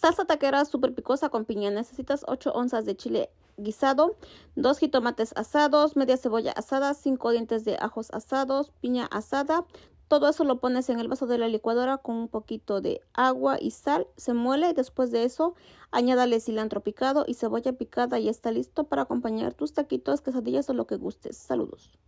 Salsa taquera super picosa con piña. Necesitas 8 onzas de chile guisado, 2 jitomates asados, media cebolla asada, 5 dientes de ajos asados, piña asada. Todo eso lo pones en el vaso de la licuadora con un poquito de agua y sal. Se muele y después de eso añádale cilantro picado y cebolla picada y está listo para acompañar tus taquitos, quesadillas o lo que gustes. Saludos.